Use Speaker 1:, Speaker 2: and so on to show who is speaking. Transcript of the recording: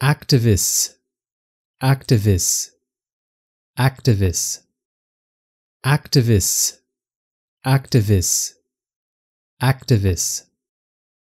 Speaker 1: activists activists activists activists activists activists